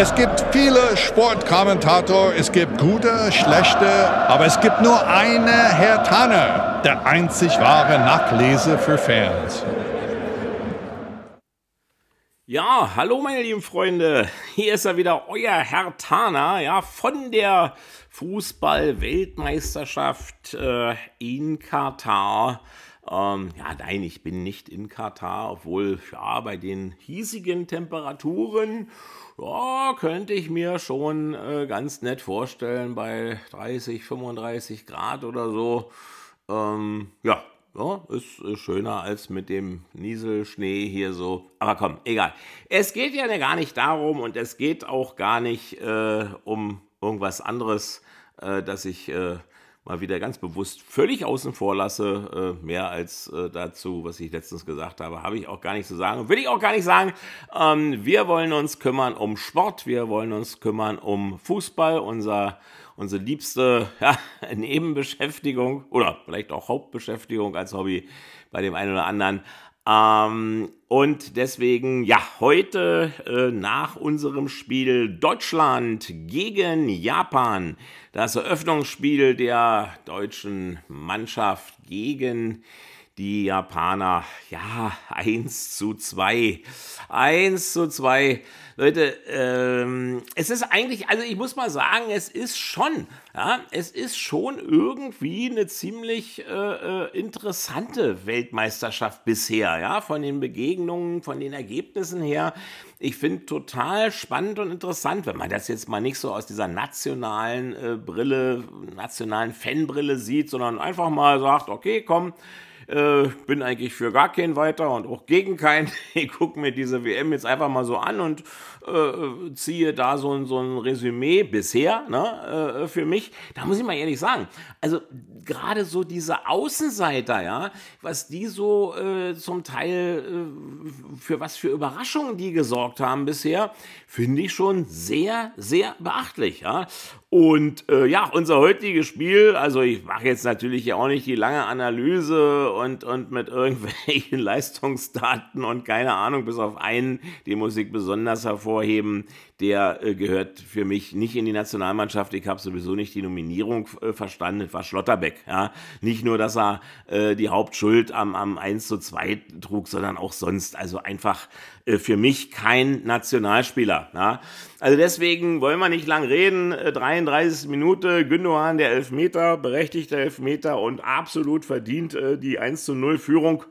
Es gibt viele Sportkommentatoren, es gibt gute, schlechte, aber es gibt nur eine Herr Tanner, der einzig wahre Nachlese für Fans. Ja, hallo meine lieben Freunde, hier ist er wieder, euer Herr Tana, ja, von der Fußball-Weltmeisterschaft äh, in Katar ähm, ja, nein, ich bin nicht in Katar, obwohl ja, bei den hiesigen Temperaturen ja, könnte ich mir schon äh, ganz nett vorstellen, bei 30, 35 Grad oder so. Ähm, ja, ja, ist schöner als mit dem Nieselschnee hier so. Aber komm, egal. Es geht ja gar nicht darum und es geht auch gar nicht äh, um irgendwas anderes, äh, dass ich äh, mal wieder ganz bewusst völlig außen vor lasse. Äh, mehr als äh, dazu, was ich letztens gesagt habe, habe ich auch gar nicht zu sagen. Will ich auch gar nicht sagen. Ähm, wir wollen uns kümmern um Sport, wir wollen uns kümmern um Fußball, unser, unsere liebste ja, Nebenbeschäftigung oder vielleicht auch Hauptbeschäftigung als Hobby bei dem einen oder anderen. Ähm, und deswegen, ja, heute äh, nach unserem Spiel Deutschland gegen Japan, das Eröffnungsspiel der deutschen Mannschaft gegen Japan die Japaner. Ja, 1 zu 2. 1 zu 2. Leute, ähm, es ist eigentlich, also ich muss mal sagen, es ist schon, ja, es ist schon irgendwie eine ziemlich äh, äh, interessante Weltmeisterschaft bisher, ja, von den Begegnungen, von den Ergebnissen her. Ich finde total spannend und interessant, wenn man das jetzt mal nicht so aus dieser nationalen äh, Brille, nationalen Fanbrille sieht, sondern einfach mal sagt, okay, komm, äh, bin eigentlich für gar keinen weiter und auch gegen keinen. Ich gucke mir diese WM jetzt einfach mal so an und äh, ziehe da so ein, so ein Resümee bisher ne, äh, für mich. Da muss ich mal ehrlich sagen, also gerade so diese Außenseiter, ja, was die so äh, zum Teil äh, für was für Überraschungen die gesorgt haben bisher, finde ich schon sehr, sehr beachtlich. Ja. Und äh, ja, unser heutiges Spiel, also ich mache jetzt natürlich ja auch nicht die lange Analyse und, und mit irgendwelchen Leistungsdaten und keine Ahnung, bis auf einen, die Musik besonders hervorheben, der äh, gehört für mich nicht in die Nationalmannschaft. Ich habe sowieso nicht die Nominierung äh, verstanden. Das War Schlotterbeck. Ja? Nicht nur, dass er äh, die Hauptschuld am, am 1 zu 2 trug, sondern auch sonst. Also einfach äh, für mich kein Nationalspieler. Ja? Also deswegen wollen wir nicht lang reden. 33. Äh, Minute, Gündogan, der Elfmeter, berechtigter Elfmeter und absolut verdient äh, die 1 zu 0 Führung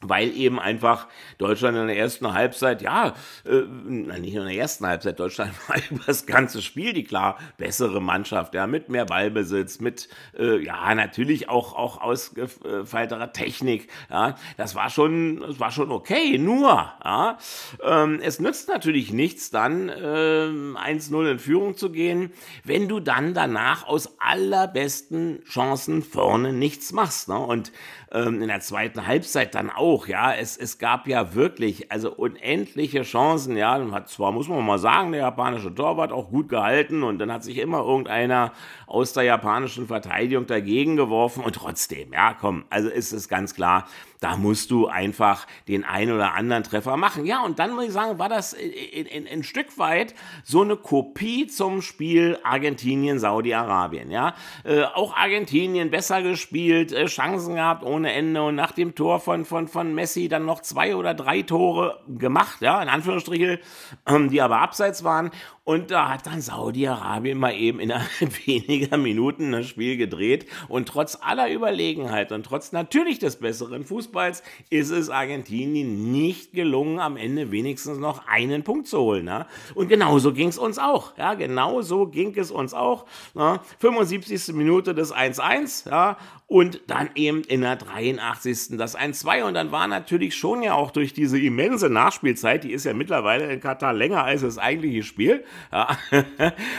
weil eben einfach Deutschland in der ersten Halbzeit, ja, äh, nicht nur in der ersten Halbzeit, Deutschland war über das ganze Spiel die klar bessere Mannschaft, ja, mit mehr Ballbesitz, mit, äh, ja, natürlich auch, auch ausgefeilterer Technik, ja, das war schon, das war schon okay, nur, ja, ähm, es nützt natürlich nichts dann, äh, 1-0 in Führung zu gehen, wenn du dann danach aus allerbesten Chancen vorne nichts machst, ne, und ähm, in der zweiten Halbzeit dann auch auch, ja, es, es gab ja wirklich, also unendliche Chancen, ja, hat zwar, muss man mal sagen, der japanische Torwart auch gut gehalten und dann hat sich immer irgendeiner aus der japanischen Verteidigung dagegen geworfen und trotzdem, ja, komm, also ist es ganz klar, da musst du einfach den einen oder anderen Treffer machen. Ja, und dann muss ich sagen, war das ein Stück weit so eine Kopie zum Spiel Argentinien-Saudi-Arabien. Ja, äh, auch Argentinien besser gespielt, äh, Chancen gehabt ohne Ende und nach dem Tor von, von, von Messi dann noch zwei oder drei Tore gemacht, ja, in Anführungsstrichen, ähm, die aber abseits waren. Und da hat dann Saudi-Arabien mal eben innerhalb weniger Minuten das Spiel gedreht. Und trotz aller Überlegenheit und trotz natürlich des besseren Fußballs ist es Argentinien nicht gelungen, am Ende wenigstens noch einen Punkt zu holen. Ne? Und genauso ging es uns auch. Ja, genau ging es uns auch. Ne? 75. Minute des 1-1. Ja, und dann eben in der 83. das 1-2. Und dann war natürlich schon ja auch durch diese immense Nachspielzeit, die ist ja mittlerweile in Katar länger als das eigentliche Spiel. Ja.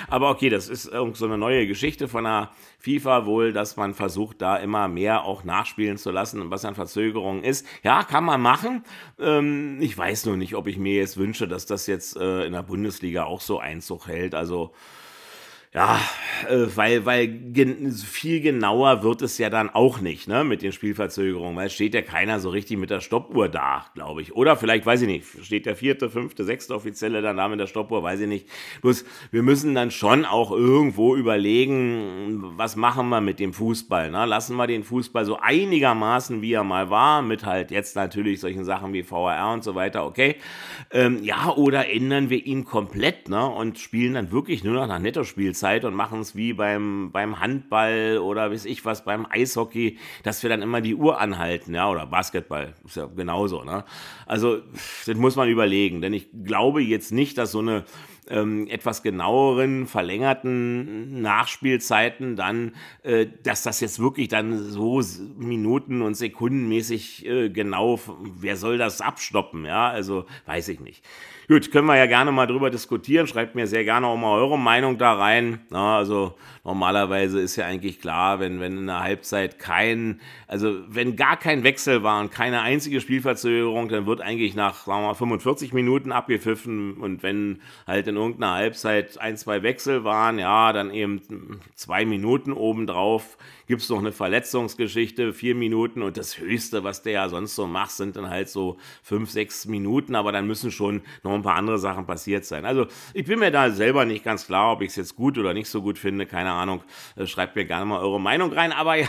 Aber okay, das ist irgend so eine neue Geschichte von der FIFA wohl, dass man versucht, da immer mehr auch nachspielen zu lassen, was an Verzögerungen ist. Ja, kann man machen. Ähm, ich weiß nur nicht, ob ich mir jetzt wünsche, dass das jetzt äh, in der Bundesliga auch so Einzug hält. Also, ja, äh, weil, weil viel genauer wird es ja dann auch nicht, ne, mit den Spielverzögerungen, weil steht ja keiner so richtig mit der Stoppuhr da, glaube ich. Oder vielleicht, weiß ich nicht, steht der vierte, fünfte, sechste Offizielle dann da mit der Stoppuhr, weiß ich nicht. Bloß, wir müssen dann schon auch irgendwo überlegen, was machen wir mit dem Fußball, ne? Lassen wir den Fußball so einigermaßen, wie er mal war, mit halt jetzt natürlich solchen Sachen wie VAR und so weiter, okay. Ähm, ja, oder ändern wir ihn komplett, ne, und spielen dann wirklich nur noch nach Nettospiels Zeit und machen es wie beim, beim Handball oder weiß ich was, beim Eishockey, dass wir dann immer die Uhr anhalten, ja, oder Basketball, ist ja genauso, ne? Also, das muss man überlegen, denn ich glaube jetzt nicht, dass so eine ähm, etwas genaueren, verlängerten Nachspielzeiten dann, äh, dass das jetzt wirklich dann so Minuten- und Sekundenmäßig äh, genau, wer soll das abstoppen, ja, also weiß ich nicht. Gut, können wir ja gerne mal drüber diskutieren. Schreibt mir sehr gerne auch mal eure Meinung da rein. Ja, also normalerweise ist ja eigentlich klar, wenn, wenn in der Halbzeit kein, also wenn gar kein Wechsel war und keine einzige Spielverzögerung, dann wird eigentlich nach, sagen wir mal, 45 Minuten abgepfiffen und wenn halt in irgendeiner Halbzeit ein, zwei Wechsel waren, ja, dann eben zwei Minuten obendrauf, gibt es noch eine Verletzungsgeschichte, vier Minuten und das Höchste, was der ja sonst so macht, sind dann halt so fünf, sechs Minuten, aber dann müssen schon noch ein paar andere Sachen passiert sein. Also ich bin mir da selber nicht ganz klar, ob ich es jetzt gut oder nicht so gut finde, keine Ahnung, äh, schreibt mir gerne mal eure Meinung rein, aber ja,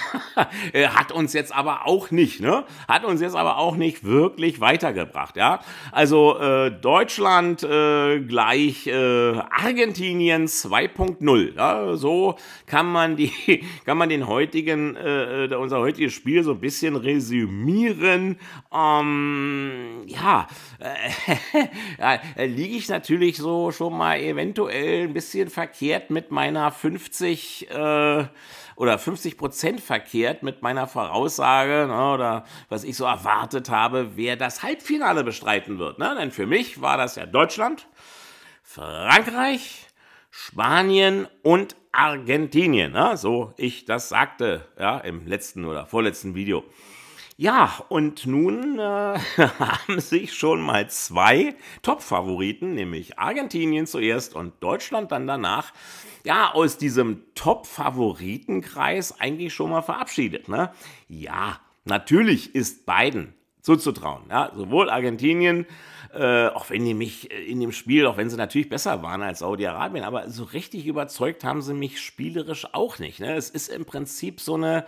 äh, hat uns jetzt aber auch nicht, ne? Hat uns jetzt aber auch nicht wirklich weitergebracht, ja? Also äh, Deutschland äh, gleich äh, äh, Argentinien 2.0. Ja, so kann man die, kann man den heutigen, äh, äh, unser heutiges Spiel so ein bisschen resümieren. Ähm, äh, ja, äh, liege ich natürlich so schon mal eventuell ein bisschen verkehrt mit meiner 50 äh, oder 50 Prozent verkehrt mit meiner Voraussage ne, oder was ich so erwartet habe, wer das Halbfinale bestreiten wird. Ne? Denn für mich war das ja Deutschland. Frankreich, Spanien und Argentinien. Ja, so ich das sagte ja, im letzten oder vorletzten Video. Ja, und nun äh, haben sich schon mal zwei Top-Favoriten, nämlich Argentinien zuerst und Deutschland dann danach, ja, aus diesem Top-Favoritenkreis eigentlich schon mal verabschiedet. Ne? Ja, natürlich ist Biden zuzutrauen. Ja, sowohl Argentinien, äh, auch wenn die mich äh, in dem Spiel, auch wenn sie natürlich besser waren als Saudi-Arabien, aber so richtig überzeugt haben sie mich spielerisch auch nicht. Ne? Es ist im Prinzip so eine,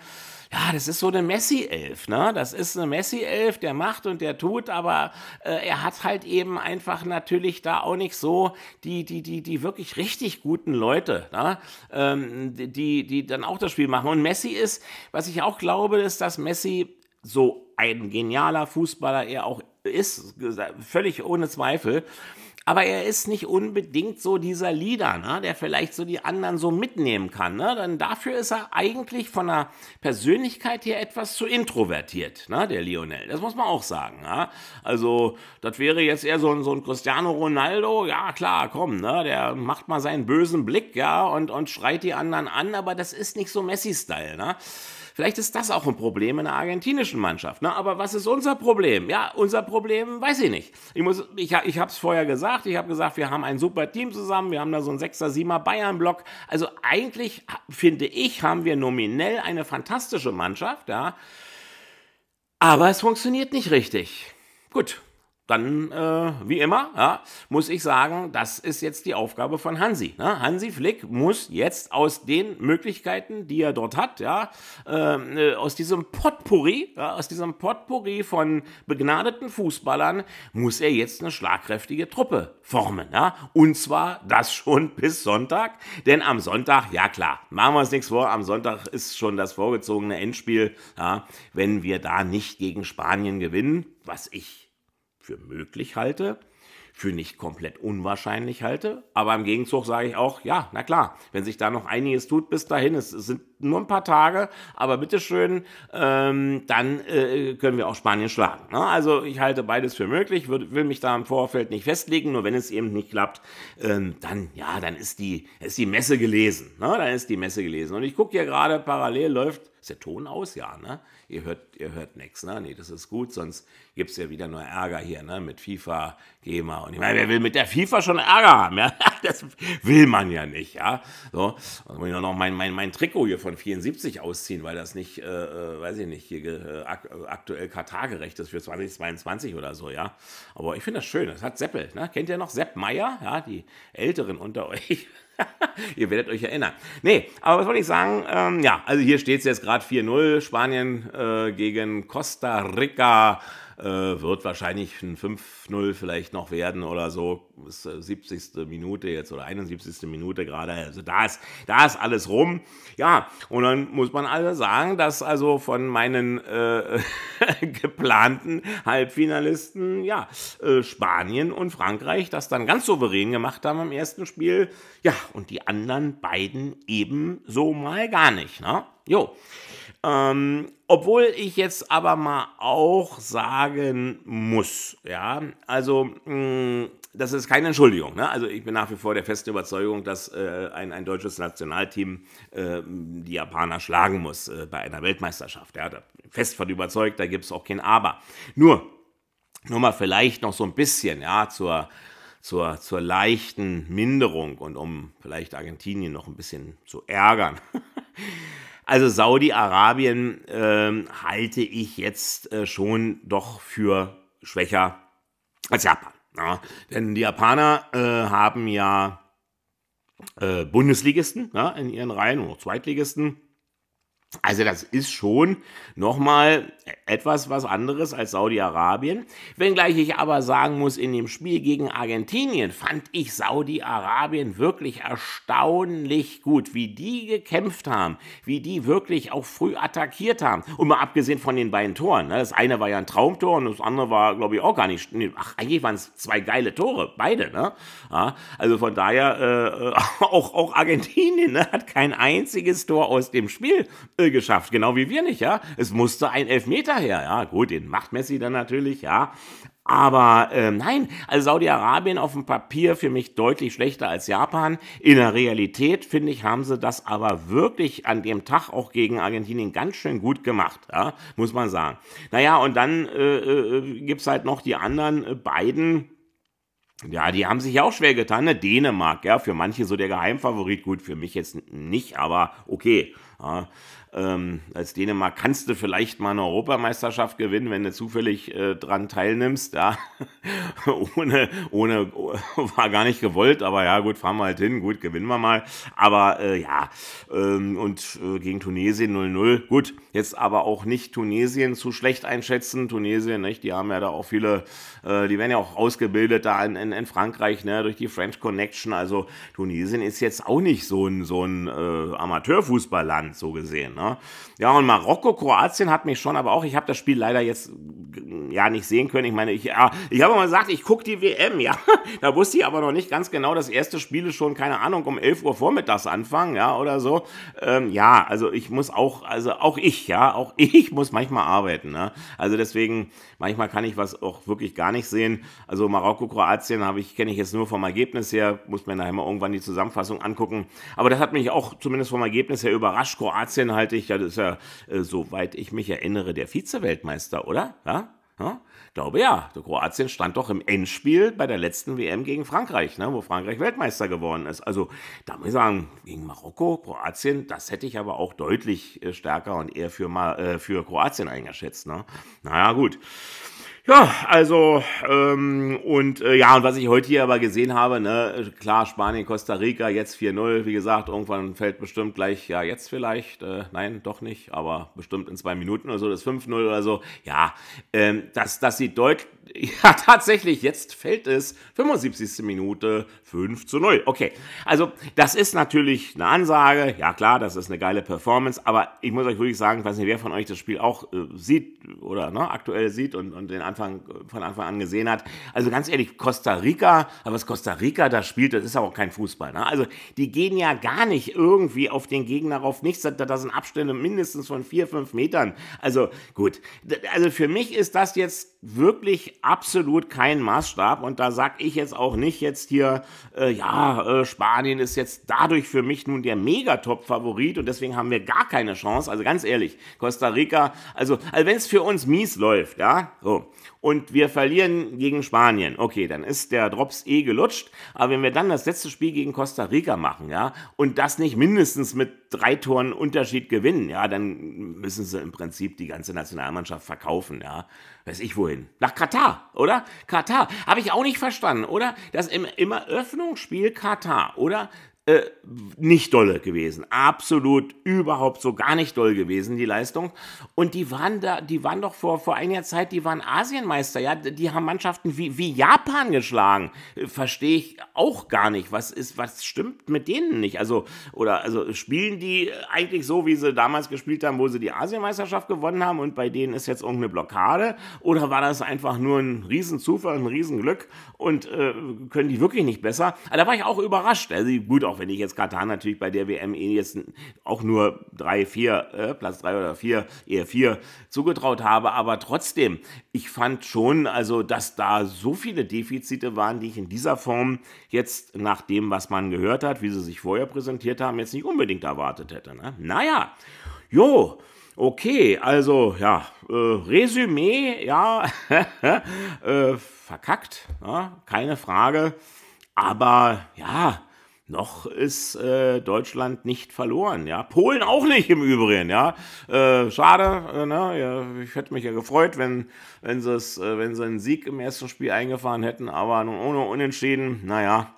ja, das ist so eine Messi-Elf. Ne? Das ist eine Messi-Elf, der macht und der tut, aber äh, er hat halt eben einfach natürlich da auch nicht so die, die, die, die wirklich richtig guten Leute, ne? ähm, die, die dann auch das Spiel machen. Und Messi ist, was ich auch glaube, ist, dass Messi so ein genialer Fußballer er auch ist, völlig ohne Zweifel. Aber er ist nicht unbedingt so dieser Leader, ne? der vielleicht so die anderen so mitnehmen kann. Ne? Denn dafür ist er eigentlich von der Persönlichkeit her etwas zu introvertiert, ne? der Lionel. Das muss man auch sagen. Ne? Also, das wäre jetzt eher so ein, so ein Cristiano Ronaldo. Ja, klar, komm, ne? der macht mal seinen bösen Blick ja? und, und schreit die anderen an, aber das ist nicht so Messi-Style. Ne? Vielleicht ist das auch ein Problem in der argentinischen Mannschaft. Ne? Aber was ist unser Problem? Ja, unser Problem weiß ich nicht. Ich, ich, ich habe es vorher gesagt. Ich habe gesagt, wir haben ein super Team zusammen. Wir haben da so einen 6er, 7 Bayern-Block. Also eigentlich, finde ich, haben wir nominell eine fantastische Mannschaft. Ja? Aber es funktioniert nicht richtig. Gut, dann, äh, wie immer, ja, muss ich sagen, das ist jetzt die Aufgabe von Hansi. Ne? Hansi Flick muss jetzt aus den Möglichkeiten, die er dort hat, ja, äh, äh aus diesem Potpourri, ja, aus diesem Potpourri von begnadeten Fußballern, muss er jetzt eine schlagkräftige Truppe formen. Ja? Und zwar das schon bis Sonntag, denn am Sonntag, ja klar, machen wir uns nichts vor, am Sonntag ist schon das vorgezogene Endspiel, ja, wenn wir da nicht gegen Spanien gewinnen, was ich für möglich halte, für nicht komplett unwahrscheinlich halte. Aber im Gegenzug sage ich auch, ja, na klar, wenn sich da noch einiges tut bis dahin, es, sind nur ein paar Tage, aber bitteschön, ähm, dann äh, können wir auch Spanien schlagen. Ne? Also ich halte beides für möglich, würd, will mich da im Vorfeld nicht festlegen, nur wenn es eben nicht klappt, ähm, dann, ja, dann ist die, ist die Messe gelesen. Ne? Dann ist die Messe gelesen. Und ich gucke hier gerade, parallel läuft ist der Ton aus? Ja, ne? Ihr hört, ihr hört nichts, ne? Nee, das ist gut, sonst gibt es ja wieder nur Ärger hier, ne? Mit FIFA, GEMA und ich meine, wer will mit der FIFA schon Ärger haben, ja? Das will man ja nicht, ja? So, dann also muss ich noch mein, mein, mein Trikot hier von 74 ausziehen, weil das nicht, äh, äh weiß ich nicht, hier äh, äh, aktuell katar ist für 2022 oder so, ja? Aber ich finde das schön, das hat Seppel, ne? Kennt ihr noch Sepp Meier, ja? Die Älteren unter euch. Ihr werdet euch erinnern. Nee, aber was wollte ich sagen? Ähm, ja, also hier steht es jetzt gerade 4-0. Spanien äh, gegen Costa Rica. Äh, wird wahrscheinlich ein 5-0 vielleicht noch werden oder so. Ist 70. Äh, Minute jetzt oder 71. Minute gerade. Also da ist, da ist alles rum. Ja, und dann muss man also sagen, dass also von meinen äh, geplanten Halbfinalisten, ja, äh, Spanien und Frankreich das dann ganz souverän gemacht haben im ersten Spiel. Ja, und die anderen beiden eben so mal gar nicht, ne? jo. Ähm, obwohl ich jetzt aber mal auch sagen muss, ja, also mh, mm, das ist keine Entschuldigung. Ne? Also ich bin nach wie vor der festen Überzeugung, dass äh, ein, ein deutsches Nationalteam äh, die Japaner schlagen muss äh, bei einer Weltmeisterschaft. Ja, da, fest von überzeugt, da gibt es auch kein Aber. Nur, nur mal vielleicht noch so ein bisschen ja, zur, zur, zur leichten Minderung und um vielleicht Argentinien noch ein bisschen zu ärgern. Also Saudi-Arabien ähm, halte ich jetzt äh, schon doch für schwächer als Japan. Ja. Denn die Japaner äh, haben ja äh, Bundesligisten ja, in ihren Reihen oder Zweitligisten. Also das ist schon nochmal etwas was anderes als Saudi-Arabien. Wenngleich ich aber sagen muss, in dem Spiel gegen Argentinien fand ich Saudi-Arabien wirklich erstaunlich gut, wie die gekämpft haben, wie die wirklich auch früh attackiert haben. Und mal abgesehen von den beiden Toren. Ne? Das eine war ja ein Traumtor und das andere war, glaube ich, auch gar nicht. Ach, eigentlich waren es zwei geile Tore, beide. Ne? Ja, also von daher, äh, auch, auch Argentinien ne? hat kein einziges Tor aus dem Spiel äh, äh, geschafft, genau wie wir nicht, ja. Es musste ein Elfmeter her, ja. Gut, den macht Messi dann natürlich, ja. Aber ähm, nein, also Saudi-Arabien auf dem Papier für mich deutlich schlechter als Japan. In der Realität, finde ich, haben sie das aber wirklich an dem Tag auch gegen Argentinien ganz schön gut gemacht, ja, muss man sagen. Naja, und dann äh, äh, gibt halt noch die anderen äh, beiden. Ja, die haben sich ja auch schwer getan, ne? Dänemark, ja, für manche so der Geheimfavorit, gut, für mich jetzt nicht, aber okay. Ja ähm, als Dänemark kannst du vielleicht mal eine Europameisterschaft gewinnen, wenn du zufällig äh, dran teilnimmst. Ja, ohne, ohne, oh, war gar nicht gewollt, aber ja, gut, fahren wir halt hin, gut, gewinnen wir mal. Aber äh, ja, ähm, und äh, gegen Tunesien 0-0. Gut, jetzt aber auch nicht Tunesien zu schlecht einschätzen. Tunesien, nicht? Die haben ja da auch viele, äh, die werden ja auch ausgebildet da in, in, in Frankreich, ne, durch die French Connection. Also Tunesien ist jetzt auch nicht so ein, so ein äh, Amateurfußballland, so gesehen. Ne? Ne? Ja, und Marokko, Kroatien hat mich schon, aber auch, ich habe das Spiel leider jetzt äh, ja nicht sehen können. Ich meine, ich, ja, ich habe mal gesagt, ich gucke die WM, ja. Da wusste ich aber noch nicht ganz genau, dass erste Spiele schon, keine Ahnung, um 11 Uhr vormittags anfangen, ja, oder so. Ähm, ja, also ich muss auch, also auch ich, ja, auch ich muss manchmal arbeiten. Ne? Also deswegen, manchmal kann ich was auch wirklich gar nicht sehen. Also Marokko, Kroatien habe ich, kenne ich jetzt nur vom Ergebnis her, muss mir nachher mal irgendwann die Zusammenfassung angucken. Aber das hat mich auch zumindest vom Ergebnis her überrascht. Kroatien halt gleichzeitig, ja, das ist ja, äh, soweit ich mich erinnere, der Vize-Weltmeister, oder? Ja? ja? Glaube ja. Kroatien stand doch im Endspiel bei der letzten WM gegen Frankreich, ne, wo Frankreich Weltmeister geworden ist. Also da muss ich sagen, gegen Marokko, Kroatien, das hätte ich aber auch deutlich äh, stärker und eher für, äh, für Kroatien eingeschätzt. Ne? Naja, gut. Ja, also ähm, und äh, ja, und was ich heute hier aber gesehen habe, ne, klar, Spanien, Costa Rica, jetzt 4-0, wie gesagt, irgendwann fällt bestimmt gleich, ja, jetzt vielleicht, äh, nein, doch nicht, aber bestimmt in zwei Minuten oder so, das 5-0 oder so, ja, ähm, das, das sieht deutlich, ja, tatsächlich, jetzt fällt es 75. Minute 5 0. Okay, also das ist natürlich eine Ansage. Ja klar, das ist eine geile Performance, aber ich muss euch wirklich sagen, ich weiß nicht, wer von euch das Spiel auch äh, sieht oder ne, aktuell sieht und, und den Anfang, von Anfang an gesehen hat. Also ganz ehrlich, Costa Rica, aber was Costa Rica da spielt, das ist aber auch kein Fußball. Ne? Also die gehen ja gar nicht irgendwie auf den Gegner auf Nichts, da, da sind Abstände mindestens von vier, fünf Metern. Also gut. Also für mich ist das jetzt wirklich absolut kein Maßstab und da sage ich jetzt auch nicht jetzt hier, äh, ja, äh, Spanien ist jetzt dadurch für mich nun der Megatop-Favorit und deswegen haben wir gar keine Chance. Also ganz ehrlich, Costa Rica, also, also wenn es für uns mies läuft, ja, so, und wir verlieren gegen Spanien. Okay, dann ist der Drops eh gelutscht. Aber wenn wir dann das letzte Spiel gegen Costa Rica machen, ja, und das nicht mindestens mit drei Toren Unterschied gewinnen, ja, dann müssen sie im Prinzip die ganze Nationalmannschaft verkaufen, ja. Weiß ich wohin? Nach Katar, oder? Katar. Habe ich auch nicht verstanden, oder? Das im, im Eröffnungsspiel Katar, oder? Äh, nicht dolle gewesen. Absolut überhaupt so gar nicht doll gewesen, die Leistung. Und die waren da, die waren doch vor, vor einiger Zeit, die waren Asienmeister, ja, die haben Mannschaften wie, wie Japan geschlagen. Äh, verstehe ich auch gar nicht. Was ist, was stimmt mit denen nicht? Also, oder also spielen die eigentlich so, wie sie damals gespielt haben, wo sie die Asienmeisterschaft gewonnen haben und bei denen ist jetzt irgendeine Blockade? Oder war das einfach nur ein Riesenzufall, ein Riesenglück und äh, können die wirklich nicht besser? Aber ah, da war ich auch überrascht. Also gut, auch auch wenn ich jetzt Katar natürlich bei der WM eh jetzt auch nur drei, vier, äh, Platz drei oder vier, eher vier zugetraut habe, aber trotzdem, ich fand schon, also, dass da so viele Defizite waren, die ich in dieser Form jetzt nach dem, was man gehört hat, wie sie sich vorher präsentiert haben, jetzt nicht unbedingt erwartet hätte. Ne? Naja, jo, Okay, also ja, äh, Resümee, ja, äh, verkackt, ja, ne? keine Frage. Aber ja, noch ist äh, Deutschland nicht verloren, ja. Polen auch nicht im Übrigen, ja. Äh, schade, äh, na, ne, ja, ich hätte mich ja gefreut, wenn, wenn, sie es, äh, wenn sie einen Sieg im ersten Spiel eingefahren hätten, aber nun ohne Unentschieden, naja.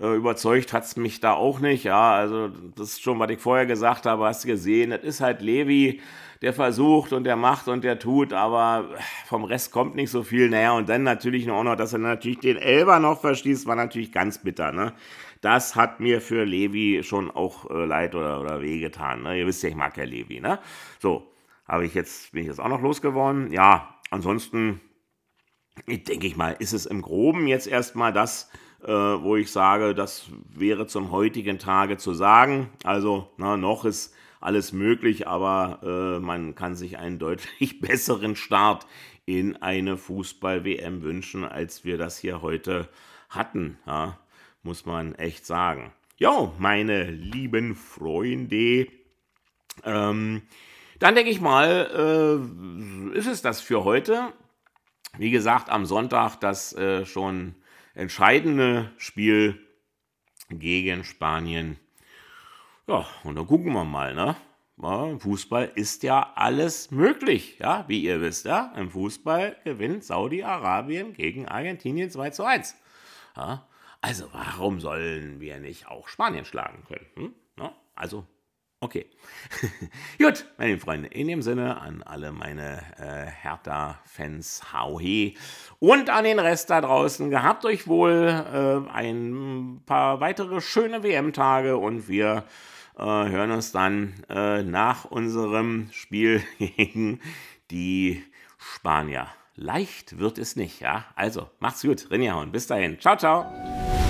Äh, überzeugt hat es mich da auch nicht, ja. Also, das ist schon, was ich vorher gesagt habe, hast du gesehen, das ist halt Levi, der versucht und der macht und der tut, aber äh, vom Rest kommt nicht so viel. Naja, und dann natürlich auch noch, dass er natürlich den Elber noch verschließt, war natürlich ganz bitter. Ne? Das hat mir für Levi schon auch äh, leid oder, oder wehgetan. Ne? Ihr wisst ja, ich mag ja Levi. Ne? So, habe ich jetzt, bin ich jetzt auch noch losgeworden. Ja, ansonsten, denke ich mal, ist es im Groben jetzt erstmal das, äh, wo ich sage, das wäre zum heutigen Tage zu sagen. Also, na, ne, noch ist alles möglich, aber äh, man kann sich einen deutlich besseren Start in eine Fußball-WM wünschen, als wir das hier heute hatten, ja, muss man echt sagen. Jo, meine lieben Freunde, ähm, dann denke ich mal, äh, ist es das für heute. Wie gesagt, am Sonntag das äh, schon entscheidende Spiel gegen Spanien ja, und dann gucken wir mal, ne? Im Fußball ist ja alles möglich, ja, wie ihr wisst, ja. Im Fußball gewinnt Saudi-Arabien gegen Argentinien 2 zu 1. Ja? Also warum sollen wir nicht auch Spanien schlagen können? Hm? Ja? Ne? Also, okay. Gut, meine Freunde, in dem Sinne an alle meine äh, Hertha-Fans, Hauhe und an den Rest da draußen, gehabt euch wohl äh, ein paar weitere schöne WM-Tage und wir äh, hören uns dann äh, nach unserem Spiel gegen die Spanier. Leicht wird es nicht, ja? Also, macht's gut, Rinjahauen. Bis dahin. Ciao, ciao.